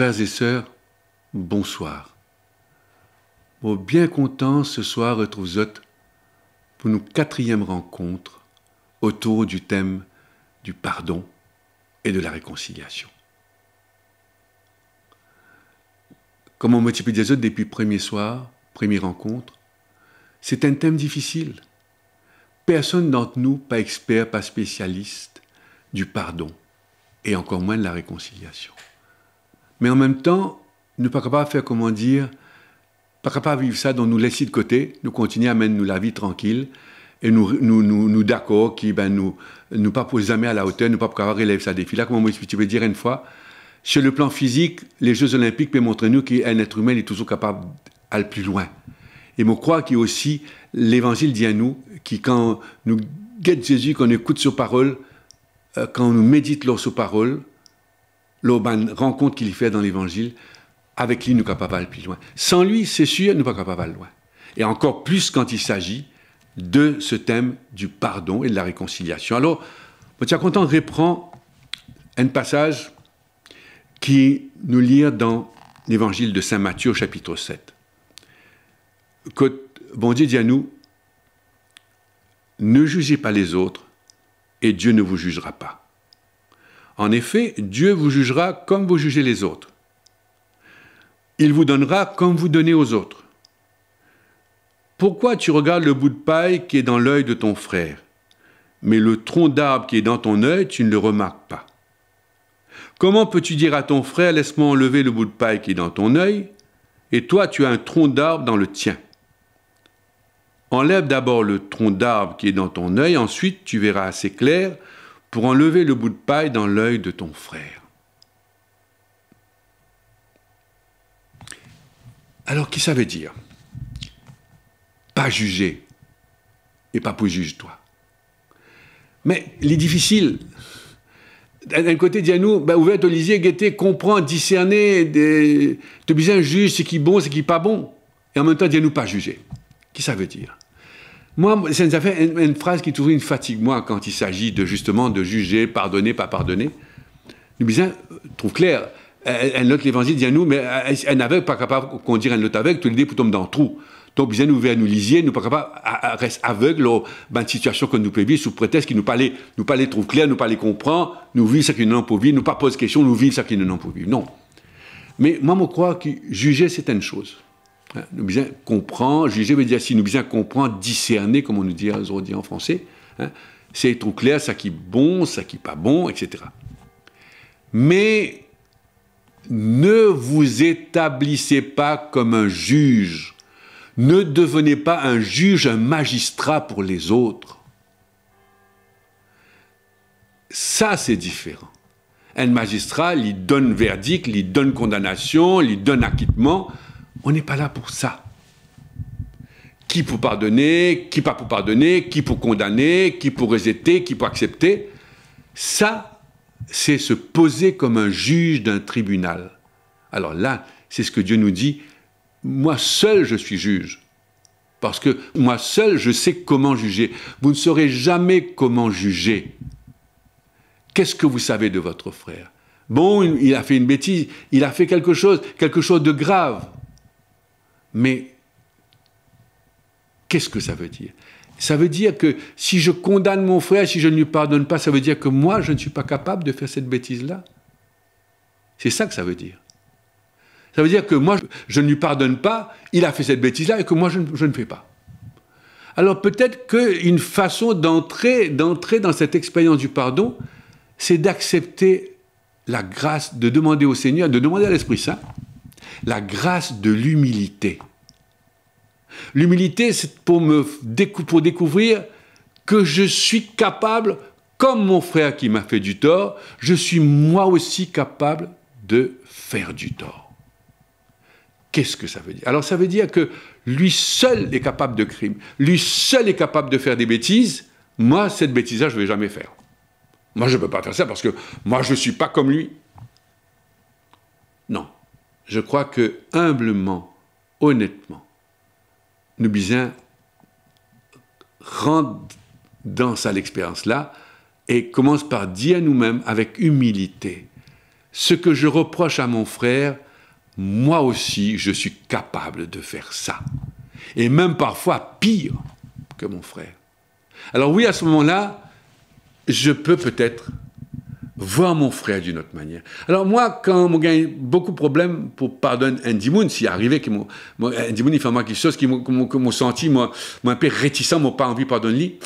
Frères et sœurs, bonsoir. bien content ce soir, retrouver pour nos quatrième rencontre autour du thème du pardon et de la réconciliation. Comme on multiplie des autres depuis premier soir, première rencontre, c'est un thème difficile. Personne d'entre nous, pas expert, pas spécialiste, du pardon et encore moins de la réconciliation mais en même temps, ne pas capable faire, comment dire, pas capable de vivre ça, donc nous laisser de côté, nous continuer à mener nous la vie tranquille, et nous, nous, nous, nous d'accord, qui, ben, nous, nous pas jamais à la hauteur, nous pas capables de relever ça défi. Là, comment tu veux dire une fois, sur le plan physique, les Jeux Olympiques peuvent montrer nous qu'un être humain est toujours capable d'aller plus loin. Et je crois qu'il y a aussi l'Évangile dit à nous, qui quand nous guette Jésus, qu'on écoute sa parole, euh, quand on nous médite sur parole, l'Oban rencontre qu'il fait dans l'Évangile, avec lui, nous ne sommes pas plus loin. Sans lui, c'est sûr, nous ne sommes pas loin. Et encore plus quand il s'agit de ce thème du pardon et de la réconciliation. Alors, Monsieur Content reprend un passage qui nous lire dans l'évangile de Saint Matthieu, chapitre 7. Que bon Dieu dit à nous, ne jugez pas les autres et Dieu ne vous jugera pas. En effet, Dieu vous jugera comme vous jugez les autres. Il vous donnera comme vous donnez aux autres. Pourquoi tu regardes le bout de paille qui est dans l'œil de ton frère, mais le tronc d'arbre qui est dans ton œil, tu ne le remarques pas Comment peux-tu dire à ton frère, laisse-moi enlever le bout de paille qui est dans ton œil, et toi tu as un tronc d'arbre dans le tien Enlève d'abord le tronc d'arbre qui est dans ton œil, ensuite tu verras assez clair pour enlever le bout de paille dans l'œil de ton frère. Alors, qui ça veut dire Pas juger et pas pour juger toi. Mais il est difficile. D'un côté, dis-nous, ben, ouvert au lisier, guetter, comprendre, discerner, de, te bien juge, ce qui est bon, ce qui n'est pas bon. Et en même temps, dis-nous, pas juger. Qui ça veut dire moi, ça nous a fait une, phrase qui toujours une fatigue, moi, quand il s'agit de justement de juger, pardonner, pas pardonner. Nous, euh, disons, trouve clair. Elle, euh, autre note l'évangile, dit à nous, mais elle, euh, aveugle, n'avait pas capable de conduire un autre aveugle, tout le pour tomber dans le trou. Donc, bien nous vers nous lisier, nous pas capable, reste aveugle aux ben, situations que nous vivre sous prétexte qu'ils nous parlait, nous pas les trouve clair, nous pas les comprend, nous vivons ce qu'ils nous pas vivre, nous pas pose questions, nous vivons ce qu'ils ont pas vivre. Non. Mais moi, je crois que juger, c'est une chose nous bien comprendre, juger, jamais nous bien comprendre, discerner, comme on nous dit, aujourd'hui en français, hein, c'est trop clair, ça qui est bon, ça qui est pas bon, etc. Mais ne vous établissez pas comme un juge, ne devenez pas un juge, un magistrat pour les autres. Ça, c'est différent. Un magistrat, il donne verdict, il donne condamnation, il donne acquittement, on n'est pas là pour ça. Qui pour pardonner, qui pas pour pardonner, qui pour condamner, qui pour rejeter, qui pour accepter. Ça, c'est se poser comme un juge d'un tribunal. Alors là, c'est ce que Dieu nous dit. Moi seul, je suis juge. Parce que moi seul, je sais comment juger. Vous ne saurez jamais comment juger. Qu'est-ce que vous savez de votre frère Bon, il a fait une bêtise, il a fait quelque chose, quelque chose de grave. Mais qu'est-ce que ça veut dire Ça veut dire que si je condamne mon frère, si je ne lui pardonne pas, ça veut dire que moi, je ne suis pas capable de faire cette bêtise-là. C'est ça que ça veut dire. Ça veut dire que moi, je ne lui pardonne pas, il a fait cette bêtise-là et que moi, je, ne fais pas. Alors peut-être qu'une façon d'entrer, d'entrer dans cette expérience du pardon, c'est d'accepter la grâce, de demander au Seigneur, de demander à l'Esprit Saint, la grâce de l'humilité. L'humilité, c'est pour, me découvrir que je suis capable, comme mon frère qui m'a fait du tort, je suis moi aussi capable de faire du tort. Qu'est-ce que ça veut dire Alors ça veut dire que lui seul est capable de crime, lui seul est capable de faire des bêtises, moi cette bêtise-là je ne vais jamais faire. Moi je ne peux pas faire ça parce que moi je ne suis pas comme lui je crois que humblement, honnêtement, nous Nubizien rentre dans à l'expérience-là et commence par dire à nous-mêmes avec humilité, ce que je reproche à mon frère, moi aussi je suis capable de faire ça. Et même parfois pire que mon frère. Alors oui, à ce moment-là, je peux peut-être voir mon frère d'une autre manière. Alors moi, quand on gagne beaucoup de problèmes pour pardonner Andy Moon, s'il arrivait que mon, Andy il fait quelque chose qui mon senti, moi, un peu réticent, mon pas envie de pardonner,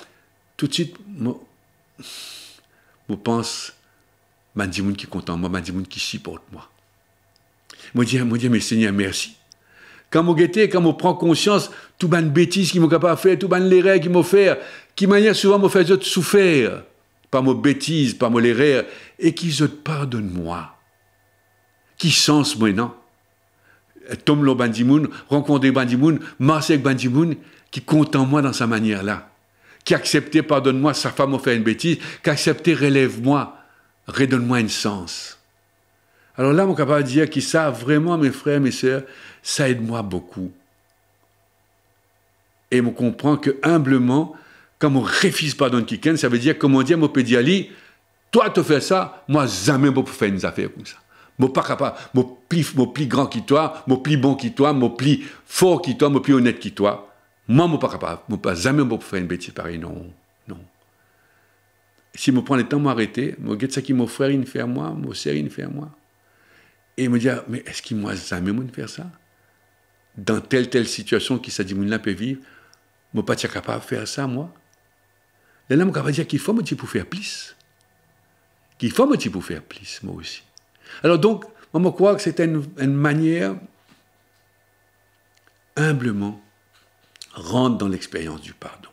tout de suite, je pense, Andy Moon qui est content moi, Andy Moon qui supporte moi. Je dis, mais Seigneur, merci. Quand je guette, quand je prends conscience, tout les bêtises qu'il m'ont pas fait, tout les règles qui m'ont fait, qui manière souvent m'ont fait souffrir. Pas mes bêtises, pas mes erreurs, et qu'ils pardonnent-moi. Qui sens moi maintenant Tom Lo Bandimoun, rencontrer Bandimoun, avec Bandimoun, qui compte en moi dans sa manière-là, qui acceptait, pardonne-moi, sa femme a fait une bêtise, qui acceptait, relève-moi, redonne-moi une sens. Alors là, mon capable de dire qui ça, vraiment, mes frères, mes sœurs, ça aide moi beaucoup. Et on comprend que humblement, quand on refuse pas d'un ticket, ça veut dire, comme on dit, à mon toi, tu fais ça, moi, jamais je faire une affaire comme ça. Je pas capable, je plus, plus grand que toi, je plus bon que toi, je plus fort que toi, je plus honnête que toi. Moi, je ne pas capable, je pas jamais pour faire une bêtise pareille, non. non. Si je prends le temps de m'arrêter, je regarde ce qui mon frère me fait à moi, mon sœur me fait à moi. Et me dire, ah, mais est-ce qu'il moi jamais ne faire ça Dans telle, telle situation qui s'est dit, peux peut vivre, je ne pas capable de faire ça, moi. Ela me dire qu'il faut me dire pour faire plus. Qu'il faut me dire pour faire plus, moi aussi. Alors donc, moi, je crois que c'est une, manière humblement rentre dans l'expérience du pardon.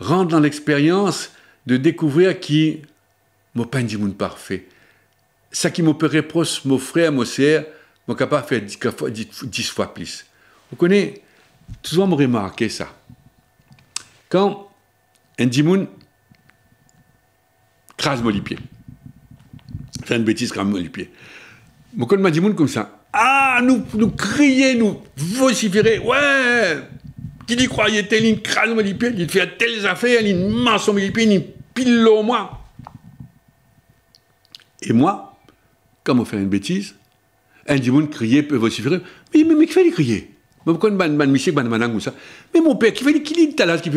Rentrer dans l'expérience de découvrir qui mon pas du monde parfait. Ça qui m'opère reproche, mon frère, mon sœur, ne capable de faire dix, fois plus. Vous connaissez, toujours me remarquer ça. Quand un dimoun crase-moi les pieds. Faire une bêtise, crase-moi les pieds. dit, moun comme ça. Ah, nous, nous crier, nous vociférer. Ouais, qui dit croyait tel, il crase-moi les pieds, il fait telles affaires, il masse les pieds, il pile au moi. Et moi, comme on fait une bêtise, un dimoun crier, peut vociférer. Mais, mais, mais qui fait les crier? Mais mon père, qui fait les qui dit talas, qui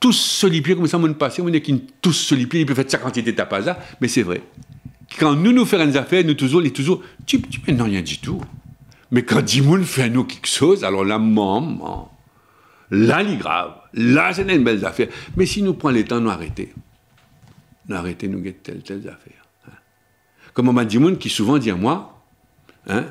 tous solipier comme ça, mon passé, on est qui tous solipier, il peut faire sa quantité à ça, mais c'est vrai. Quand nous nous faisons des affaires, nous toujours, les toujours, tu, tu mais non, rien du tout. Mais quand Dimoun fait nous quelque chose, alors là, maman, là, il est grave. Là, c'est une belle affaire. Mais si nous prenons le temps, nous arrêter. Nous arrêter, nous guetter telles telle affaire. Hein. Comme on m'a dit, qui souvent dit à moi, hein,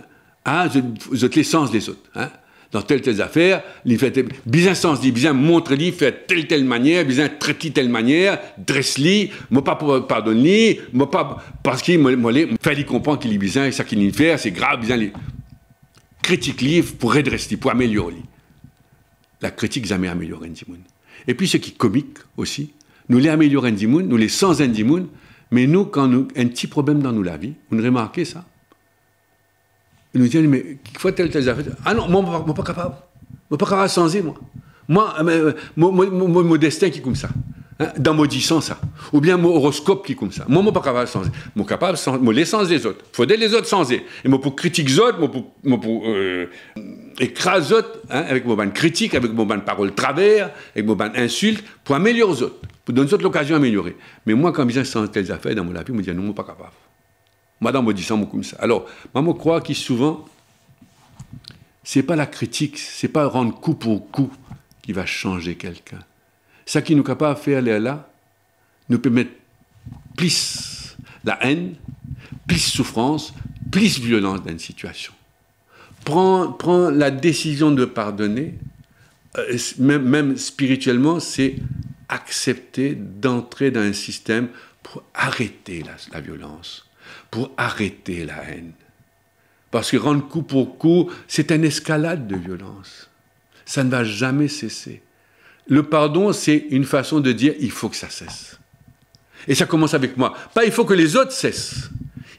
ah, je, êtes l'essence des autres. Hein? dans telle telle affaire, il fait bien sens dit bien montre lui fait telle telle manière, bien traite telle manière, dresse lui, moi pas pardonne lui, pas parce qu'il moi, lui comprendre qu'il est bien et ça qu'il fait, c'est grave bien critique lui pour redresser pour améliorer lui. La critique jamais améliore Ndimoun. Et puis ce qui est comique aussi, nous les améliorons Ndimoun, nous les sans Ndimoun, mais nous quand nous un petit problème dans nous la vie, vous ne remarquez ça il nous dit, mais qu'il faut telle, telle affaire. Ah non, moi, moi, pas capable. Moi, pas capable de changer, euh, euh, moi. Moi, mon, destin qui est comme ça. Hein, dans maudissant ça. Ou bien mon horoscope qui est comme ça. Moi, je suis pas capable de changer. Je suis capable de changer. les autres. Il faut aider les autres changer. Et moi, pour critiquer les autres, moi, pour, moi, pour euh, écraser les autres, hein, avec mon ban critique, avec mon ban parole travers, avec mon ban insulte, pour améliorer les autres. Pour donner aux autres l'occasion d'améliorer. Mais moi, quand je sens telles affaires dans mon appui, je me dis ah non, je suis pas capable. Madame moi, ça. Alors, Maman croit qui souvent, c'est pas la critique, c'est pas rendre coup pour coup qui va changer quelqu'un. Ça qui nous capable à faire là, nous peut plus la haine, plus souffrance, plus violence dans une situation. Prendre la décision de pardonner, euh, même, spirituellement, c'est accepter d'entrer dans un système pour arrêter la violence pour arrêter la haine. Parce que rendre coup pour coup, c'est une escalade de violence. Ça ne va jamais cesser. Le pardon, c'est une façon de dire il faut que ça cesse. Et ça commence avec moi. Pas il faut que les autres cessent.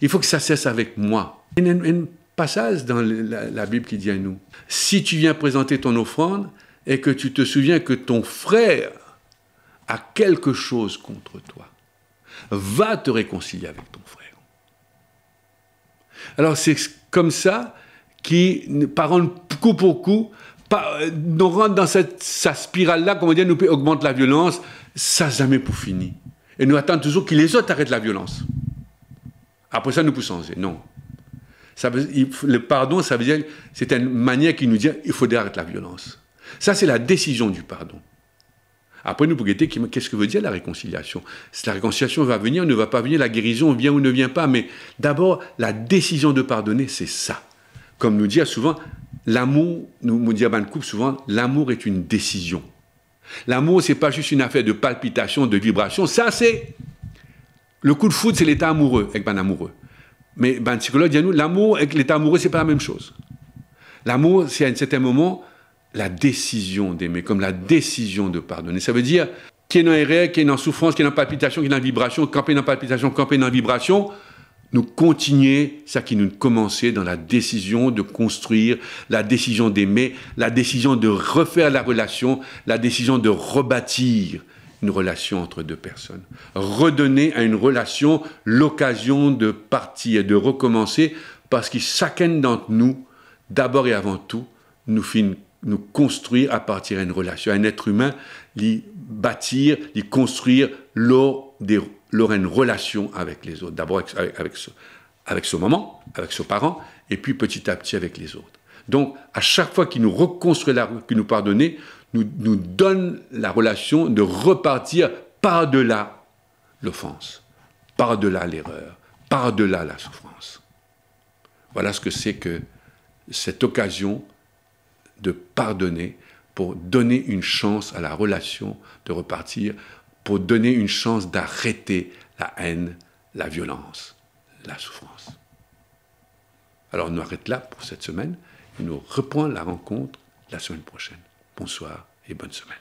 Il faut que ça cesse avec moi. Il y a un passage dans la, la Bible qui dit à nous, si tu viens présenter ton offrande et que tu te souviens que ton frère a quelque chose contre toi, va te réconcilier avec ton frère. Alors c'est comme ça qui, par coup pour coup, euh, nous on rentre dans cette spirale-là, comment dire, nous augmente la violence, ça jamais pour fini. Et nous attendons toujours que les autres arrêtent la violence. Après ça, nous poussons. Non. le pardon, ça veut dire, c'est une manière qui nous dit, il faut arrêter la violence. Ça, c'est la décision du pardon. Après, nous pouvons dire qu'est-ce que veut dire la réconciliation Si la réconciliation va venir, ne va pas venir, la guérison vient ou ne vient pas, mais d'abord, la décision de pardonner, c'est ça. Comme nous dit souvent, l'amour, nous dit à souvent, l'amour est une décision. L'amour, c'est pas juste une affaire de palpitation, de vibration. Ça, c'est le coup de foudre, c'est l'état amoureux avec ben amoureux. Mais ben psychologue dit nous, l'amour avec l'état amoureux, c'est pas la même chose. L'amour, c'est à un certain moment, la décision d'aimer, comme la décision de pardonner. Ça veut dire qu'il y a une erreur, qu'il y a souffrance, qu'il y a une palpitation, qu'il y a une vibration, camper dans palpitation, camper dans vibration. Nous continuer ça qui nous commençait dans la décision de construire, la décision d'aimer, la décision de refaire la relation, la décision de rebâtir une relation entre deux personnes. Redonner à une relation l'occasion de partir, et de recommencer, parce que chacun d'entre nous, d'abord et avant tout, nous une nous construire à partir d'une relation. Un être humain, l'y bâtir, l'y construire lors, des, lors une relation avec les autres. D'abord avec, avec, maman, avec son moment, avec ses parents, et puis petit à petit avec les autres. Donc, à chaque fois qu'il nous reconstruit, la, qu'il nous pardonne, nous, nous donne la relation de repartir par-delà l'offense, par-delà l'erreur, par-delà la souffrance. Voilà ce que c'est que cette occasion de pardonner pour donner une chance à la relation de repartir, pour donner une chance d'arrêter la haine, la violence, la souffrance. Alors nous arrête là pour cette semaine et nous reprend la rencontre la semaine prochaine. Bonsoir et bonne semaine.